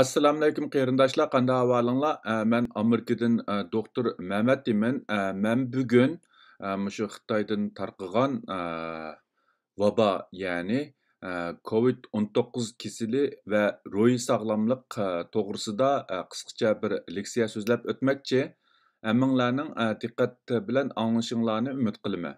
assalomu alaykum qarindoshlar qanday ahvolinglar man amerikadan doktor mamat deyman man bugun shu xitoydan tarqagan vaba ya'ni covid 19 kisili va ro'yi sog'lomlik to'g'risida qisqacha bir leksiya so'zlab o'tmoqchi hammanglarning diqqat bilan anglashinglarni umid qilaman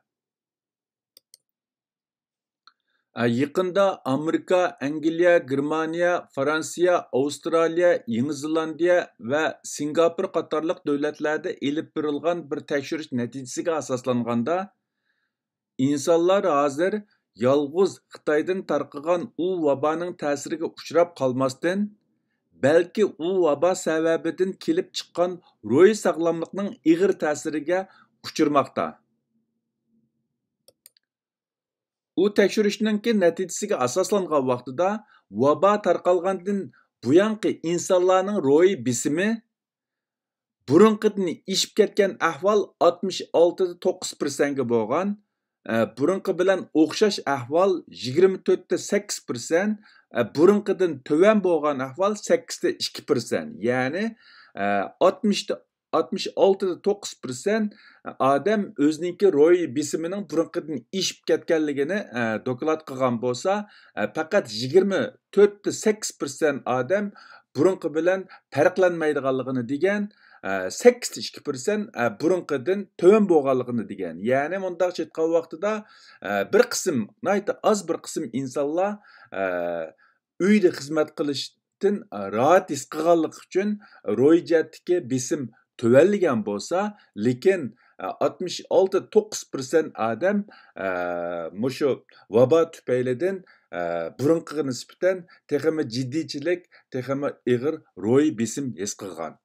Yaqında Amerika, Angliya, Germaniya, Fransiya, Avstraliya, Yangi Zelandiya va Singapur qatorliq davlatlarda elib berilgan bir tekshirish natijasiga asoslanganda insonlar hozir yolg'iz Xitoydan tarqagan u vaboning ta'siriga uchrab qolmasdan balki u vabo sababidan kelib chiqqan ruhiy sog'lomlikning ig'ir ta'siriga uchirmoqda. u tekshirishninki natijasiga asoslangan vaqtida vabo tarqalgandan buyonqi insonlarning ro'yi bisimi burunqidan ishib ketgan ahvol 66.9%ga bo'lgan e, burunqi bilan o'xshash ahvol 24.8%, e, burunqidan tuvan bo'lgan ahvol 8.2%. ya'ni 60 e, 66.9 persent odam e, o'zininki ro'yi besimining burunqidan eshib ketganligini e, doklad qilgan bo'lsa e, 24.8 persent odam burunqi bilan farqlanmaydiganligini degan 82 e, persent e, burunqidan tövən boğanlığını degen. Yəni bundaq çetqan vaxtıda bir qism, nəyitə az bir qism insanlar uyda xizmət qilishdan rahat his qilganlik uchun ro'y jatdiki төәліген болса, лекен 66-9% адам мұшы ваба түпәйледен бұрынқығы ниспитен тәхімі жиддейчілік, тәхімі иғыр рой бесім есқыған.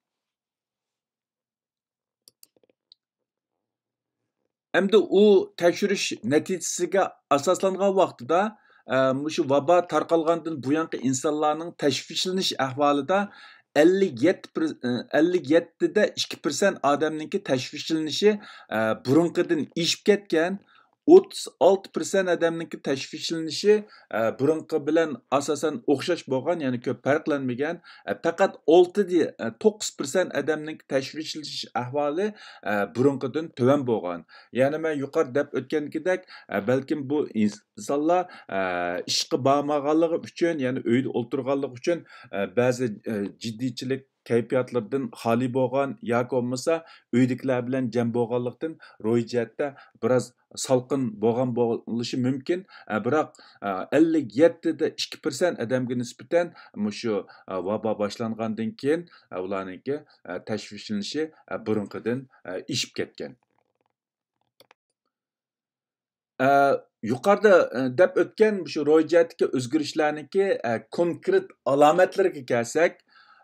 Әмді у тәкшүріш нәтижесіге асасланған вақытыда мұшы ваба тарқалғандың бұянқы инсанларының тәшвишлініш әхвалыда ellik 57 e, yettida ikki persent odamniki tashvishlanishi e, burunqidan ishib ketgan 36 persen adamniki tashvishlanishi e, burunqi bilan asosan o'xshash bo'lgan ya'ni ko'p farqlanmagan e, faqat 6 9 e, adamniki tashvishlanish ahvoli burunqidan tuvan bo'lgan ya'ni men yuqori deb o'tgandekidek balkim bu insonlar ishqi bormaganligi uchun ya'ni uyda o'tirganligi uchun ba'zi jiddiychilik kayfiyatlardan xoli bo'lgan yoki bo'lmasa uydagilar bilan jam bo'lganlikdan ro'yjatda biroz salqin bo'lgan bo'lishi mumkin biroq ellik yettida ikki persent odamga nisbatan shu vabo boshlangandan keyin ularniki tashvishlanishi burunqidan ishib ketgan yuqorida deb o'tgan shu ro'yjatdagi o'zgarishlarniki konkret alomatlarga kelsak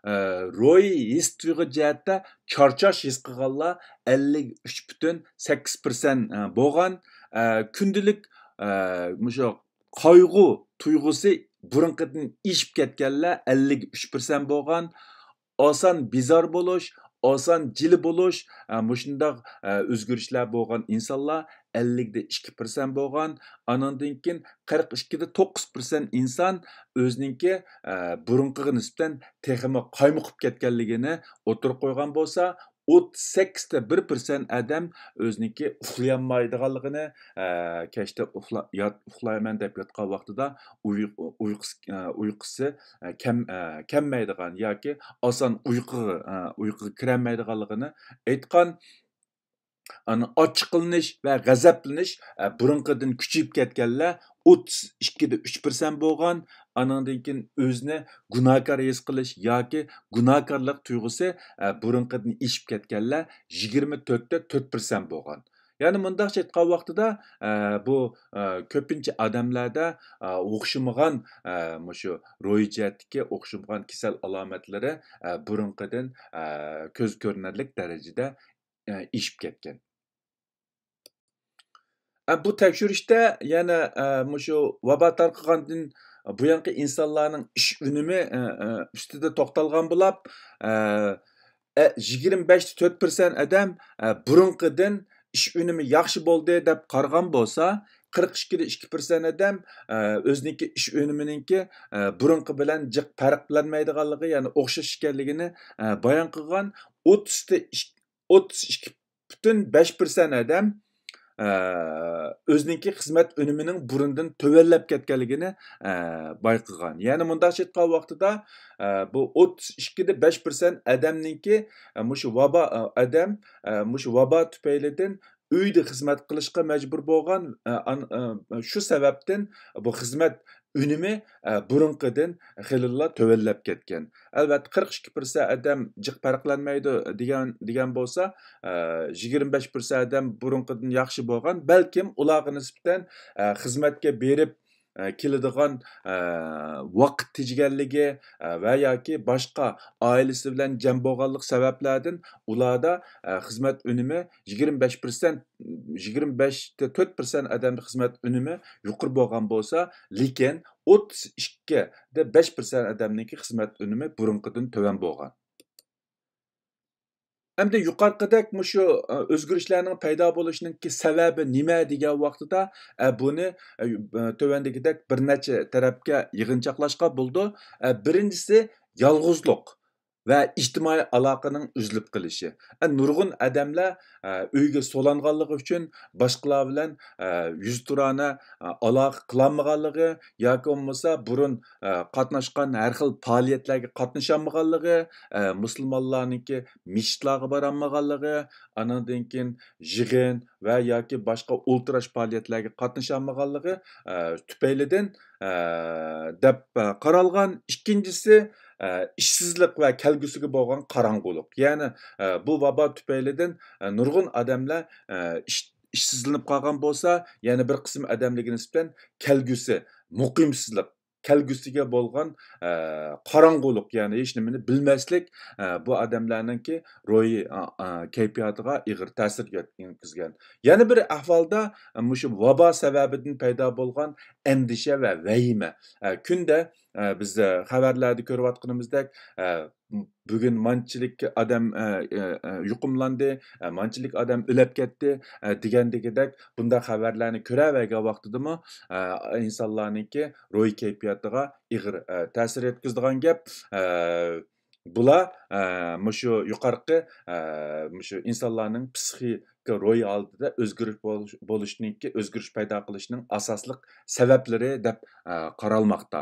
Э, ro'yi his tuyg'u jihatda charchash his qilganlar ellik uch butun sakkiz persent e, bo'lgan e, kundalik e, shu qayg'u tuyg'usi burunqidan ishib ketganlar ellik uch persent bo'lgan oson bezor bo'lish oson jili bo'lish e, mushundoq e, o'zgarishlar bo'lgan insonlar ellikda ikki persent bo'lgan anandan keyin qirq ikkida to'qqiz persent inson o'ziniki e, burunqiga nisbatan texmi qaymiqib ketganligini o'tirib qo'ygan bo'lsa o'ttiz sakkizda bir persent odam o'ziniki uxlayolmaydiganligini e, kechda uxlayman deb yotgan vaqtida e, uyqusi e, kammaydigan yoki oson uyqu uyqu kirolmaydiganligini aytgan ani ochiqlanish va g'azablanish burunqidan kuchayib ketganlar o'ttiz ikkida uch bo'lgan anandan keyin o'zini gunohkor his qilish yoki gunohkorlik tuyg'usi e, burunqidan ishib ketganlar yigirma to'rtda to'rt persent bo'lgan ya'ni mundaqcha aytgan vaqtida bu ko'pincha odamlarda e, o'xshamagan e, shu ro'yjatga o'xshamagan kasal alomatlari e, burunqidan ko'z ko'rinarlik darajada e, ishib ketgan bu tekshirishda yana shu vabo tarqagandan bu yanki iş ish unumi ustida to'xtalgan bo'lib yigirma 4 to'rt persent odam burunqidan ish unumi yaxshi bo'ldi deb qaragan bo'lsa qirq ikkida ikki persent odam o'ziniki ish uniminiki burunqi bilan jiq farqlanmaydiganligi ya'ni o'xshash 30 bayon qilgan Э, өзіненкі өзінікі қызмет өнімінің бұрындың төвелеп кеткелігіні э, байқыған. Яны мұнда шетқа уақытыда бұл 32 5% әдемнікі ә, ваба э, әдем, ә, ваба түпейледін үйді қызмет қылышқа мәжбір болған, ә, ә, бұл қызмет unumi e, burunqidan xililla tovallab ketgan albatta qirq ikki pirsa odam jiq farqlanmaydi degan degan bo'lsa e, yigirma besh pirsa odam burunqidan yaxshi bo'lgan balkim ularga nisbatan e, xizmatga berib Э, keladigan э, vaqt tejganligi э, va yoki boshqa oilasi bilan jam bo'lganlik sabablardan ularda e, xizmat unumi 25% 25-4% адамды хизмәт үнемі юқыр болған болса, лекен 32 da 5% odamniki xizmat үнемі burunqidan to'g'an bo'lgan. Әмді yuqarqidek мүші өзгірішлерінің пайда болышының ки неме деген уақытыда ә, бұны ә, төвендегідек бірнәче тарапқа yig'inchoqlashqa болды. ә, birinchisi va ijtimoiy aloqaning uzilib qilishi e, nurg'un odamlar e, uyga solanganligi uchun boshqalar bilan e, turana aloqa qilolmaganligi yoki bo'lmasa burun qatnashgan har xil faoliyatlarga qatnasholmaganligi musulmonlarniki mishitlarga borolmaganligi anadan keyin yig'in va yoki boshqa o'ltirash faoliyatlarga qatnasholmaganligi tufaylidan deb qaralgan ikkinchisi ishsizlik va kelgusiga bo'lgan qorong'ulik ya'ni bu vabo tufaylidan nurg'un odamlar ishsizlanib qolgan bo'lsa yana bir qism odamlarga nisbatan kelgusi muqimsizlik kelgusiga bo'lgan qorong'ulik ya'ni hech nimani bilmaslik bu odamlarninki ro'yi kayfiyotiga ig'ir ta'sir yetkazgan yana bir ahvolda mushu vabo sababidan paydo bo'lgan andisha va vahima kunda Э, biz xabarlarni ko'ryotganimizdek bugun manchilik odam yuqumlandi manchilik odam o'lib ketdi degandagidek bunday xabarlarni ko'ravergan vaqtidami insonlarniki ro'y kayfiyatiga ig'ir ta'sir yetkazadigan gap bular mushu yuqorqi mushu insonlarning psixi ro'y oldida o'zgarish bo'lishniki o'zgarish paydo qilishning asosliq sabablari deb qaralmoqda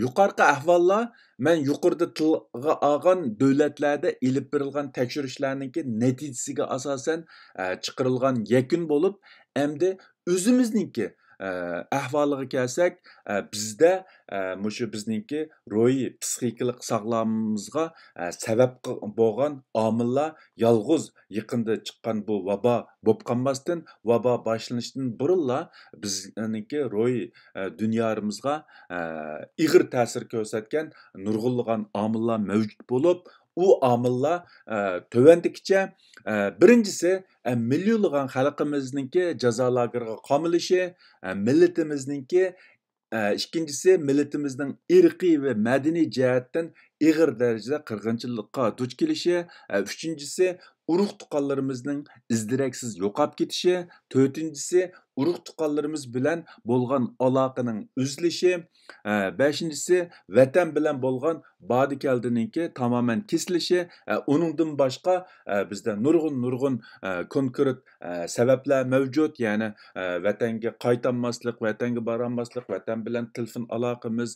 yuqorqi ahvollar man yuqorida tilga olgan davlatlarda ilib berilgan tekshirishlarniki natijasiga asosan e, chiqarilgan yakun bo'lib endi o'zimizniki ahvoliga kelsak bizda mushu bizningki ro'yi psixikalik sog'lomimizga sabab bo'lgan omillar yolg'iz yaqinda chiqqan bu vabo bo'lib qolmasdan vabo boshlanishdan burunla bizniki ro'yi dunyorimizga ig'ir ta'sir ko'rsatgan nurg'ulg'an omillar mavjud bo'lib u omillar e, tovandikicha e, birinchisi e, millionlagan xalqimizniki jazo qomilishi millatimizningki ikkinchisi millatimizning irqiy va madaniy jihatdan ig'ir darajada qirg'inchilikqa duch kelishi uchinchisi urug' tuqqanlarimizning izdiraksiz yo'qolib ketishi to'rtinchisi urug' tuqqanlarimiz bilan bo'lgan aloqaning uzilishi beshinchisi vatan bilan bo'lgan bodi kaldininki tamoman kesilishi uningdan boshqa bizda nurg'un nurg'un konkret sabablar mavjud ya'ni vatanga qaytanmaslik vatanga borolmaslik vatan bilan telefon aloqamiz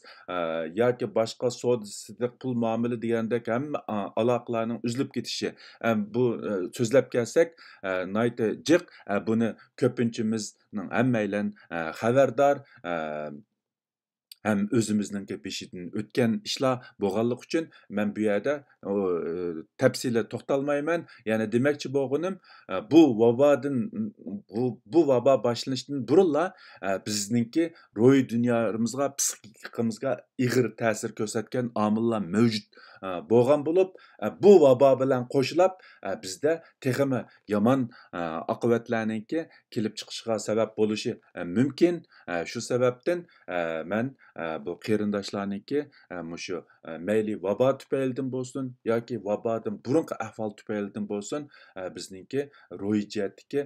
yoki boshqa savdo pul muomala degandek hamma aloqalarning uzilib ketishi bu so'zlab kelsak nayta jiq buni ko'pinchimiz ә, هممەيلەن خەۋەردار һәм өзіміздің кепешетін өткен ішла болғанлық үшін мен бұл э, жерде тәпсілі тоқталмаймын яғни демекші болғаным э, бұл вабадан бұл ваба башланыштан бұрынла э, біздіңке рой дүниямызға психикамызға игір тәсір көрсеткен амылла мәвжуд E, bo'lgan bo'lib e, bu vabo bilan qo'shilib e, bizda texmi yomon oqibatlarniki kelib chiqishiga sabab bo'lishi mumkin shu sababdan man bu qarindoshlarniki mushu mayli vabo tufaylidan bo'lsin yoki vabodan burunqi ahvol tufaylidan bo'lsin bizningki ro'yi jihatdiki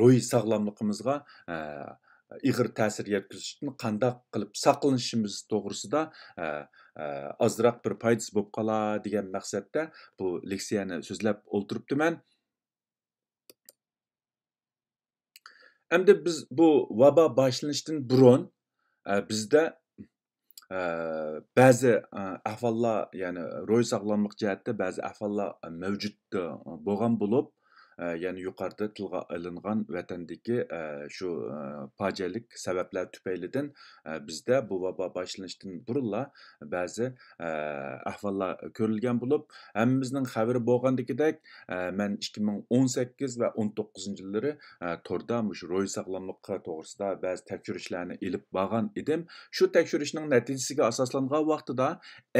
ro'yi sog'lomligimizga ig'ir ta'sir yetkazishdan qandoq qilib saqlanishimiz to'g'risida e, e, ozroq bir foydasi bo'lib qola degan maqsadda bu leksiyani so'zlab o'ltiribdiman endi biz bu vabo boshlanishdan burun e, bizda ba'zi ahvollar ya'ni ro'y sog'lomlik jihatda ba'zi ahvollar mavjud bo'lgan bo'lib ya'ni yuqorida tilga ilingan vatandagi shu fojialik sabablar tufaylidan bizda bu vabo boshlanishidan burunla ba'zi ahvollar ko'rilgan bo'lib hammamizning xabari bo'lgandagidek man ikki ming o'n sakkiz va o'n to'qqizinchi yillari torda shu ro'y sog'lomliqqa to'g'risida ba'zi tekshirishlarni ilib borgan edim shu tekshirishning natijasiga asoslangan vaqtida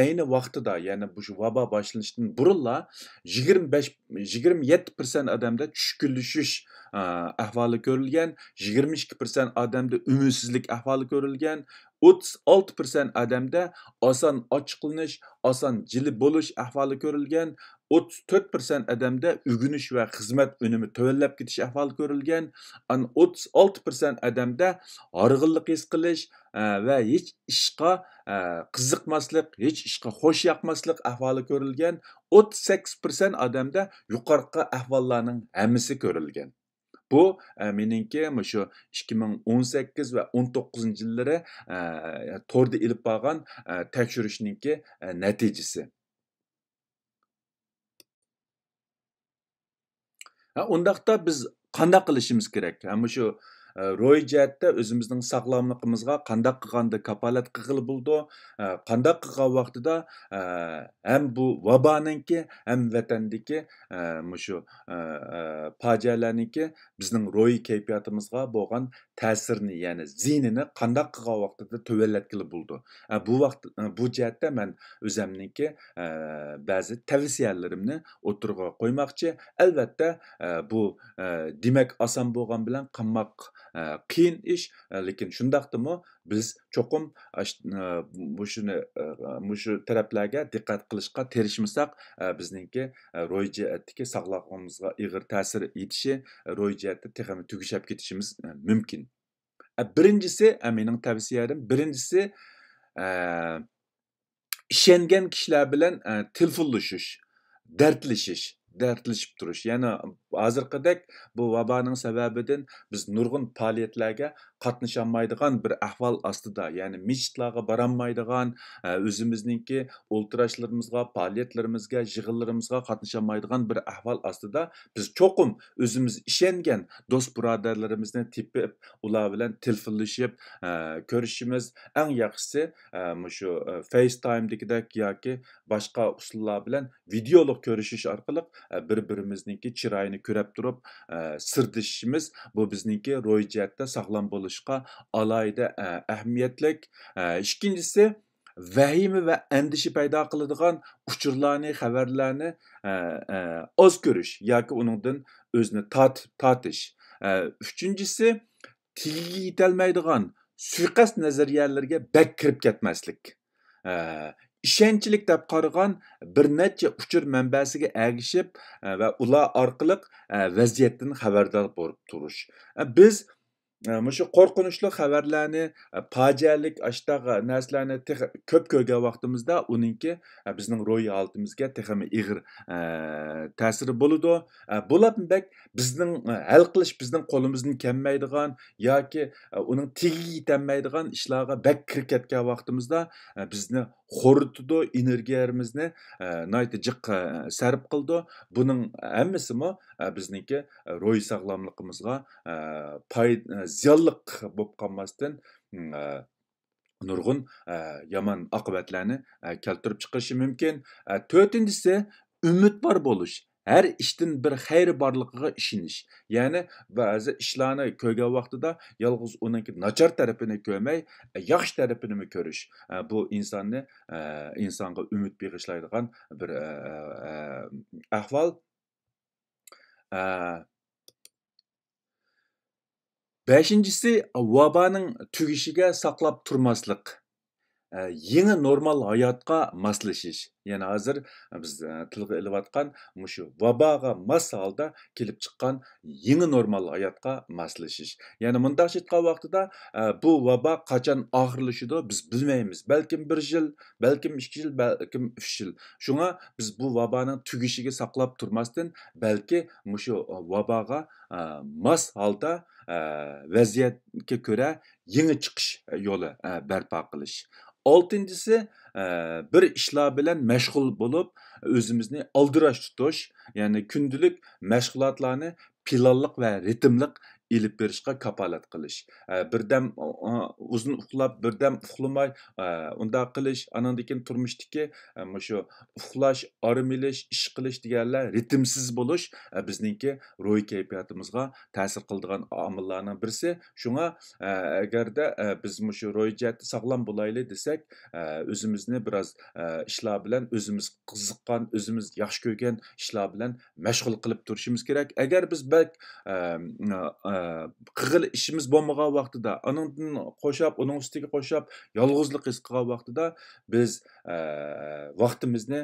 ayni vaqtida ya'ni bu shu vabo boshlanishidan burunla yigirma besh yigirma yetti persent odam odamda tushkunlashish ahvoli ko'rilgan yigirma ikki persent odamda umidsizlik ahvoli ko'rilgan o'ttiz olti persent odamda oson ochiqlanish oson jilib bo'lish ahvoli ko'rilgan 34% adamda ugunish va xizmat unumi tuvallab ketish ahvoli ko'rilgan o'ttiz olti persent adamda horg'inlik his qilish e, va hech ishqa e, qiziqmaslik hech ishqa xo'sh yoqmaslik ahvoli ko'rilgan o'ttiz sakkiz persent adamda yuqorqi ahvollarning hammasi ko'rilgan bu e, meningki shu ikki ming o'n sakkiz va o'n to'qqizinchi yillari to'rda ilib borgan tekshirishninki natijasi ha undaqda biz qandaq qilishimiz kerak ham shu Э, рой жаатта өзіміздің сағламлығымызға қандақ қығанды капалат қылғылы болды э, қандақ қылған вақытыда э, әм бұл вабаныңки әм вәтәндікі мұшу пажаларныкі біздің рой кейпиятымызға болған тәсірні яғни зейнini қандақ қылған вақытыда төвәләткілі болды ә, бұл уақыт ә, бұл жаатта мен өзімнікі бәзі тәвсияларымны отырға қоймақчы әлбәтте бұл демек асан болған білән қаммақ qiyin ish lekin shundaqdimi biz cho'qim shuni shu taraflarga diqqat qilishga terishmasak bizningki ro'y jihatdagi sog'lig'imizga ig'ir ta'sir etishi ro'y jihatda tugishab ketishimiz mumkin birinchisi mening tavsiyam birinchisi ishongan kishilar bilan telefonlashish dardlashish dardlashib turish ya'ni Азырқыдек бұл вабаның сәбәбіден біз нұрғын палетләге қатнышанмайдыған бір әхвал астыда, яғни мешітлаға баранмайдыған, өзімізнікі ұлтырашларымызға, палетлерімізге, жығылырымызға қатнышанмайдыған бір әхвал астыда біз чоқым өзіміз ішенген дос бұрадарларымызды тепіп, ұла білән тілфілішіп, көрішіміз әң яқысы мұшу FaceTime'декідек яки boshqa usullar bilan видеолық ko'rishish orqali бір birimizniki чырайны ko'rib turib e, sirdishimiz bu bizningki ro'y jihatda sog'lom bo'lishga alohida e, ahamiyatlik e, ikkinchisi vahima va andisha paydo qiladigan uchurlarni xabarlarni oz ko'rish yoki uningdan o'zini tortish uchinchisi tagiga yetolmaydigan suiqasd nazariyalarga bak kirib ketmaslik ishonchlik deb qaragan bir necha uchur manbasiga ergishib e, va ular orqali e, vaziyatdan xabardor bo'lib turish e, biz mushu qo'rqinchli xabarlarni fojialik ashtaqa narsalarni ko'p ko'rgan vaqtimizda uninki bizning ro'y holatimizga texmi ig'ir ta'siri bo'ladi bular bak bizning hal qilish bizning qo'limizdan kelmaydigan yoki uning tagiga yetolmaydigan ishlarga bak kirib ketgan vaqtimizda bizni xo'ritidi energiyamizni jiq sarf qildi buning hammasimi ә, э, біздікі ә, э, рой сағламлықымызға ә, пай ә, қалмастан нұрғын ә, яман ақыбәтләрні ә, келтіріп шығышы мүмкін ә, төртіншісі үміт бар болыш әр іштің бір хәйірі барлығыға ішініш яғни бәзі ішланы көрген уақытыда жалғыз оныңкі начар тәріпіні көмей, яхшы тәріпіні көріш бұл инсанны инсанға үміт беғышлайдыған бір әхвал Бәшіншісі, вабаның түгішіге сақлап тұрмаслық. yangi normal hayotga moslashish ya'ni hozir biz tilga ilayotgan mushu vaboga mos holda kelib chiqqan yangi normal hayotga moslashish ya'ni mundaq aytgan vaqtida bu vabo qachon oxirlashidi biz bilmaymiz balkim bir yil balkim ikki yil balkim uch yil shunga biz bu vaboning tugishiga saqlab turmasdan balki mushu vaboga mos holda vaziyatga ko'ra yangi chiqish yo'li barpo qilish Алтындысы ә, бір ішла білен мәшғұл болып, өзімізіне алдыраш тұтош, яны күнділік мәшғұлатланы пилалық вә ритімлік ilib berishga kapolat qilish birdam uzun uxlab birdam uxlamay undoq qilish anandikin keyin shu uxlash orim ish qilish deganlar ritmsiz bo'lish bizningki ruhiy kayfiyatimizga ta'sir qiladigan omillarning birisi shunga agarda biz shu ruhiy jihatda sog'lom bo'laylik desak o'zimizni biroz ishlar bilan o'zimiz qiziqqan o'zimiz yaxshi ko'rgan ishlar bilan mashg'ul qilib turishimiz kerak agar biz bak qig'il ishimiz bo'lmagan vaqtida anindin qo'shib uning ustiga qo'shib yolg'izlik his qilgan vaqtida biz vaqtimizni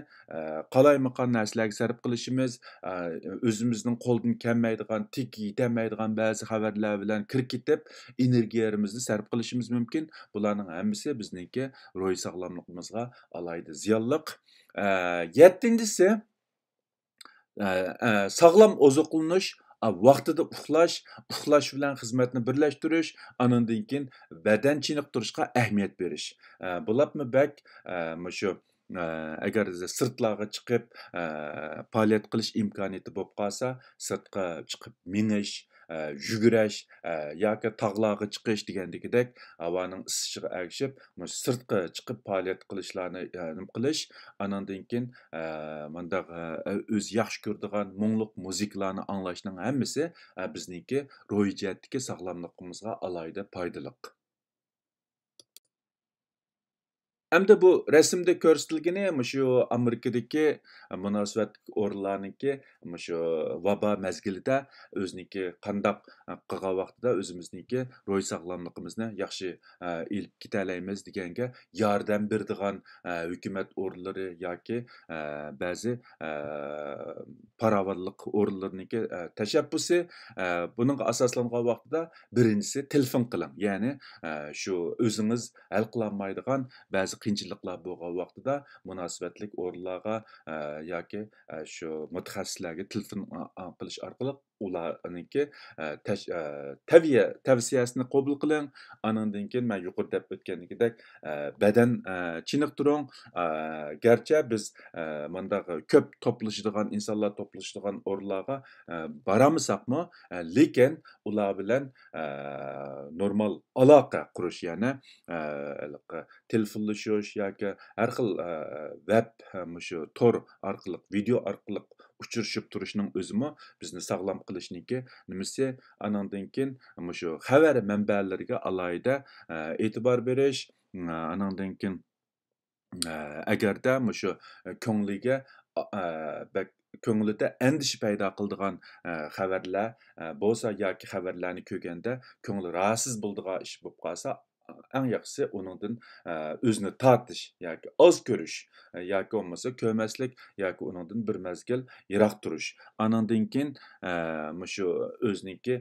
qalaymaqan narsalarga sarf qilishimiz o'zimizning qo'ldan kelmaydigan tik yetamaydigan ba'zi xabarlar bilan kirib ketib energiyamizni sarf qilishimiz mumkin bularning hammasi bizniki ro'y sog'lomligimizga alaydi ziyonliq yettinchisi sog'lom oziqlanish vaqtida uxlash uxlash bilan xizmatni birlashtirish anandan keyin badan chiniqtirishga ahamiyat berish bulapmi bak shu agar sirtlarga chiqib faoliyat qilish imkoniyati bo'lib qolsa sirtqa chiqib minish Э, жүгірәш э, яки тағлағы чыгыш дегендегидек абаның ысышыга эргишип сырткы чыгып фаалият кылышларны э, ним қылыш, анандан кийин мындак өз яхшы көрдиган муңлук музыкаларны аңлашның һәммәсе бизники рой жәттікі сагламлыгыбызга алайды пайдылық. Hamda bu rasmda ko'rsatilgani shu Amerikadagi munosabat o'rinlarniki shu vabo mazgilida o'ziniki qandoq qilgan vaqtida o'zimizniki ro'y sog'lomligimizni yaxshi ilib ketalaymiz deganga yordam berdigan hukumat o'rinlari yoki ba'zi paravonlik o'rinlarniki tashabbusi buningga asoslangan vaqtida birinchisi telefon qiling ya'ni shu o'zingiz hal qilolmaydigan ba'zi qaysi qiyinchiliklar bo'lgan vaqtida munosabatlik o'rinlarga e, yoki e, shu mutaxassislarga telefon qilish orqali ularniki e, e, tavsiya tavsiyasini qabul qiling anandan keyin man yuqori deb o'tgandagidek e, badan chiniqtiring garchi biz manda ko'p to'plashadigan insonlar to'plashadigan o'rinlarga boramizmi lekin ular bilan normal aloqa qurish ya'ni telefonlashish yoki har xil veb shu tor orqali video orqali uchrashib turishning o'zimi bizni sog'lom qilishniki nimasi anandan keyin shu xabar manbalariga alohida e, e'tibor berish e, anandan keyin e, agarda shu ko'ngliga ko'nglida andish paydo qildigan xabarlar bo'lsa yoki xabarlarni ko'rganda ko'ngli rasis bo'ldigan ish bo'lib qolsa eng yaxshisi uningdan e, o'zini tortish yoki oz ko'rish e, yoki bo'lmasa ko'rmaslik yoki uningdan bir mazgil yiroq turish anandan keyin e, məşu o'ziniki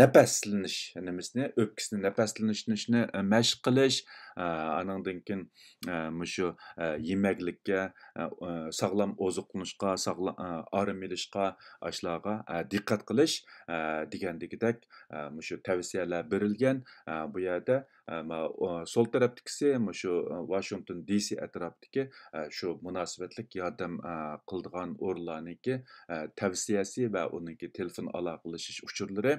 nafaslanish nimasini o'pkisini nafaslanishni mashq qilish anandan keyin məşu yemaklikka sog'lom oziqlanishga sog'lom orom ilishga ashlarga diqqat qilish degandagidek shu tavsiyalar berilgan bu yerda sol tarafdagisi shu e, Washington DC atrofidagi e, shu munosabatlik yordam e, qildigan o'rinlarniki tavsiyasi va uniki telefon aloqalashish uchurlari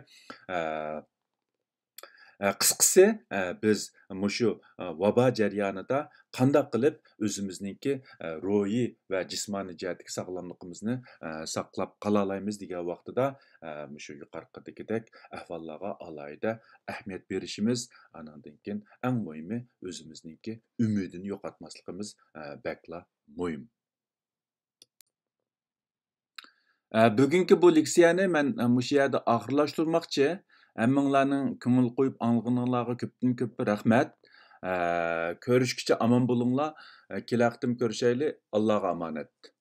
qisqasi biz mushu vaba jarayonida qandoq qilib o'zimizningki ro'yi va jismoniy jihatdagi sog'lomligimizni saqlab qola olamiz degan vaqtida mushu yuqorqidagidek ahvollarga alohida ahamiyat berishimiz anandan keyin eng muhimi o'zimizningki umidini yo'qotmasligimiz bakla muhim bugungi bu leksiyani man mushu yerda oxirlashtirmoqchi әмінлерінің күңіл қойып аңғыныңларға көптін көп рахмет ә, көрішкіше аман болыңла ә, келі ақтым көрішәлі аллаға аманет